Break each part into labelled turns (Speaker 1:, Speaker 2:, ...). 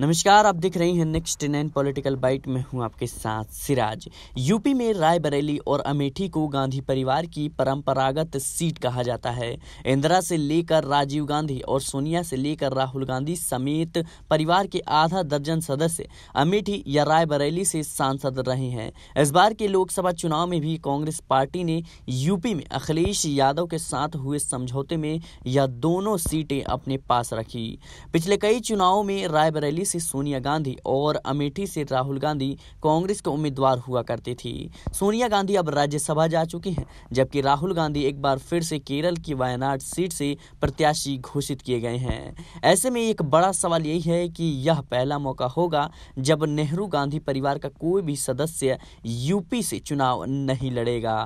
Speaker 1: नमस्कार आप देख रहे हैं नेक्स्ट नाइन पॉलिटिकल बाइट में हूं आपके साथ सिराज यूपी में रायबरेली और अमेठी को गांधी परिवार की परंपरागत सीट कहा जाता है इंदिरा से लेकर राजीव गांधी और सोनिया से लेकर राहुल गांधी समेत परिवार के आधा दर्जन सदस्य अमेठी या रायबरेली से सांसद रहे हैं इस बार के लोकसभा चुनाव में भी कांग्रेस पार्टी ने यूपी में अखिलेश यादव के साथ हुए समझौते में यह दोनों सीटें अपने पास रखी पिछले कई चुनावों में रायबरेली से सोनिया गांधी और अमेठी से राहुल गांधी कांग्रेस के उम्मीदवार हुआ करती थी सोनिया गांधी अब राज्यसभा जा चुकी हैं जबकि राहुल गांधी एक बार फिर से केरल की वायनाड सीट से प्रत्याशी घोषित किए गए हैं ऐसे में एक बड़ा सवाल यही है कि यह पहला मौका होगा जब नेहरू गांधी परिवार का कोई भी सदस्य यूपी से चुनाव नहीं लड़ेगा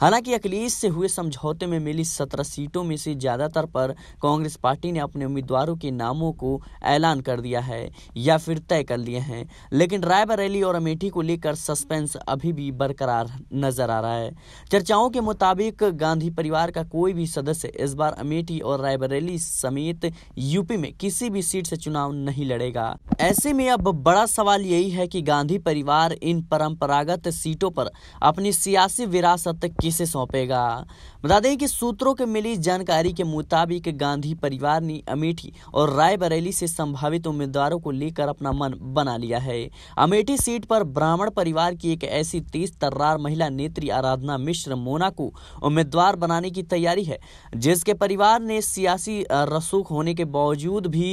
Speaker 1: हालांकि अखिलेश से हुए समझौते में मिली सत्रह सीटों में से ज़्यादातर पर कांग्रेस पार्टी ने अपने उम्मीदवारों के नामों को ऐलान कर दिया है या फिर तय कर लिए हैं लेकिन रायबरेली और अमेठी को लेकर सस्पेंस अभी भी बरकरार नजर आ रहा है चर्चाओं के मुताबिक गांधी परिवार का कोई भी सदस्य इस बार अमेठी और रायबरेली समेत यूपी में किसी भी सीट से चुनाव नहीं लड़ेगा ऐसे में अब बड़ा सवाल यही है कि गांधी परिवार इन परंपरागत सीटों पर अपनी सियासी विरासत किसे सौंपेगा बता दें कि सूत्रों के मिली जानकारी के मुताबिक गांधी परिवार ने अमेठी और रायबरेली से संभावित उम्मीदवारों को लेकर अपना मन बना लिया है अमेठी सीट पर ब्राह्मण परिवार की एक ऐसी तीस तर्रार महिला नेत्री आराधना मिश्र मोना को उम्मीदवार बनाने की तैयारी है जिसके परिवार ने सियासी रसूख होने के बावजूद भी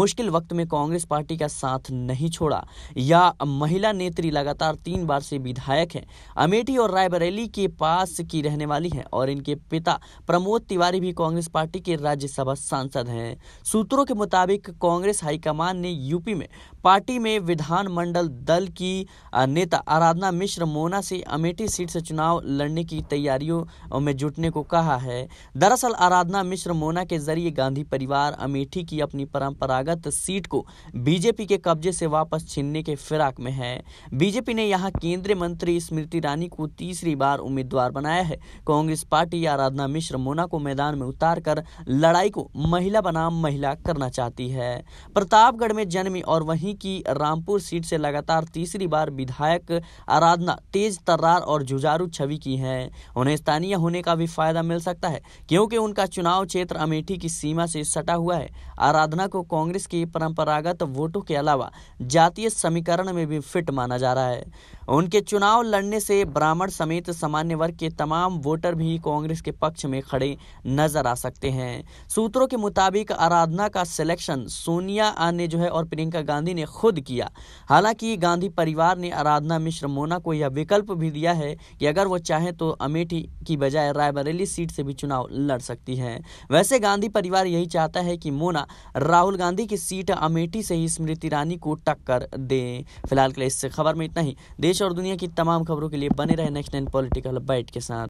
Speaker 1: मुश्किल वक्त में कांग्रेस पार्टी का साथ नहीं छोड़ा या महिला नेत्री लगातार तीन बार से विधायक है अमेठी और रायबरेली के पास की रहने वाली है और इनके पिता प्रमोद तिवारी भी कांग्रेस पार्टी के राज्यसभा सांसद हैं सूत्रों के मुताबिक कांग्रेस हाईकमान ने यूपी यूपी में पार्टी में विधानमंडल दल की नेता आराधना मिश्र मोना से अमेठी सीट से चुनाव लड़ने की तैयारियों में जुटने को कहा है दरअसल आराधना मिश्र मोना के जरिए गांधी परिवार अमेठी की अपनी परंपरागत सीट को बीजेपी के कब्जे से वापस छीनने के फिराक में है बीजेपी ने यहाँ केंद्रीय मंत्री स्मृति ईरानी को तीसरी बार उम्मीदवार बनाया है कांग्रेस पार्टी आराधना मिश्र मोना को मैदान में उतार कर लड़ाई को महिला बनाम महिला करना चाहती है प्रतापगढ़ में जन उज्जैन में और वहीं की रामपुर सीट से लगातार तीसरी बार विधायक आराधना तेज तर्रार और जुजारू छवि की है उन्हें स्थानीय होने का भी फायदा मिल सकता है क्योंकि उनका चुनाव क्षेत्र अमेठी की सीमा से सटा हुआ है आराधना को कांग्रेस के परंपरागत वोटों के अलावा जातीय समीकरण में भी फिट माना जा रहा है उनके चुनाव लड़ने से ब्राह्मण समेत सामान्य वर्ग के तमाम वोटर भी कांग्रेस के पक्ष में खड़े नजर आ सकते हैं सूत्रों के मुताबिक आराधना का सिलेक्शन सोनिया आन ने जो है और प्रियंका गांधी ने खुद किया हालांकि गांधी परिवार ने आराधना मिश्र मोना को यह विकल्प भी दिया है कि अगर वो चाहें तो अमेठी की बजाय रायबरेली सीट से भी चुनाव लड़ सकती हैं वैसे गांधी परिवार यही चाहता है कि मोना राहुल गांधी की सीट अमेठी से ही स्मृति ईरानी को टक्कर दें फिलहाल के लिए इस खबर में इतना ही देश और दुनिया की तमाम खबरों के लिए बने रहे नेक्स्ट नाइन पॉलिटिकल बाइट के साथ